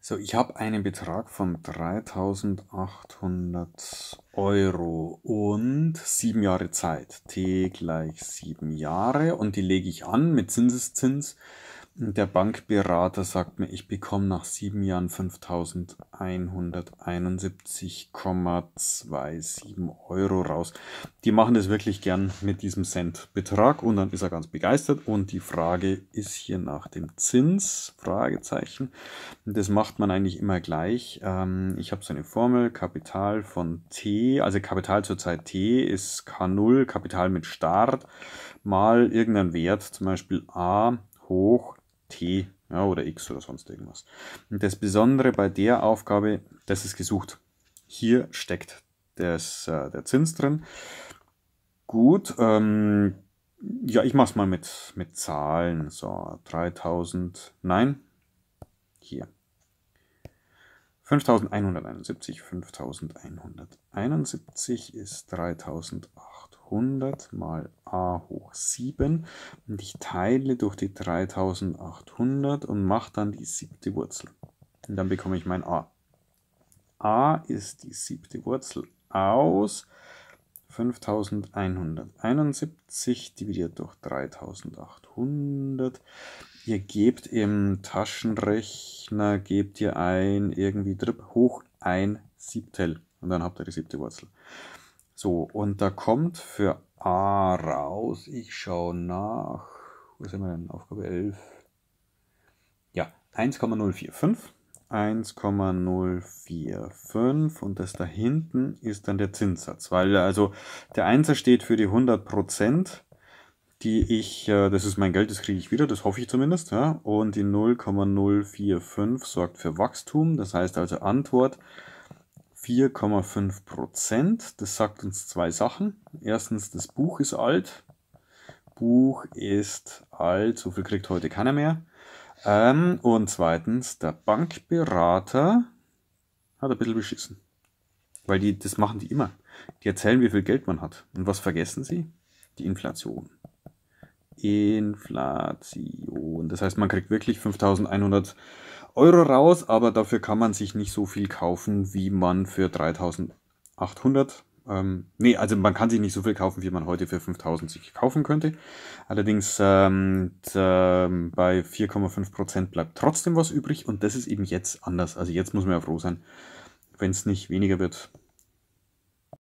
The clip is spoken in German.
So, ich habe einen Betrag von 3800 Euro und sieben Jahre Zeit. T gleich sieben Jahre und die lege ich an mit Zinseszins der Bankberater sagt mir, ich bekomme nach sieben Jahren 5.171,27 Euro raus. Die machen das wirklich gern mit diesem Centbetrag und dann ist er ganz begeistert. Und die Frage ist hier nach dem Zins, Fragezeichen. Das macht man eigentlich immer gleich. Ähm, ich habe so eine Formel, Kapital von T, also Kapital zur Zeit T ist K0, Kapital mit Start, mal irgendein Wert, zum Beispiel A hoch T ja, oder X oder sonst irgendwas. Und das Besondere bei der Aufgabe, das ist gesucht. Hier steckt das, äh, der Zins drin. Gut, ähm, ja, ich mach's mal mit, mit Zahlen. So, 3000, nein, hier. 5171, 5171 ist 3800 mal a hoch 7 und ich teile durch die 3800 und mache dann die siebte Wurzel. Und dann bekomme ich mein a. a ist die siebte Wurzel aus 5171 dividiert durch 3800 Ihr gebt im Taschenrechner, gebt ihr ein, irgendwie drip hoch ein Siebtel. Und dann habt ihr die siebte Wurzel. So, und da kommt für A raus. Ich schaue nach. Wo sind wir denn? Aufgabe 11. Ja, 1,045. 1,045 und das da hinten ist dann der Zinssatz, weil also der Einser steht für die 100 Prozent die ich, äh, das ist mein Geld, das kriege ich wieder, das hoffe ich zumindest. Ja? Und die 0,045 sorgt für Wachstum, das heißt also Antwort 4,5 Prozent. Das sagt uns zwei Sachen. Erstens, das Buch ist alt. Buch ist alt, so viel kriegt heute keiner mehr. Ähm, und zweitens, der Bankberater hat ein bisschen beschissen. Weil die, das machen die immer. Die erzählen, wie viel Geld man hat. Und was vergessen sie? Die Inflation. Inflation. Das heißt, man kriegt wirklich 5100 Euro raus, aber dafür kann man sich nicht so viel kaufen, wie man für 3800. Ähm, nee, also man kann sich nicht so viel kaufen, wie man heute für 5000 sich kaufen könnte. Allerdings ähm, ähm, bei 4,5% bleibt trotzdem was übrig und das ist eben jetzt anders. Also jetzt muss man ja froh sein, wenn es nicht weniger wird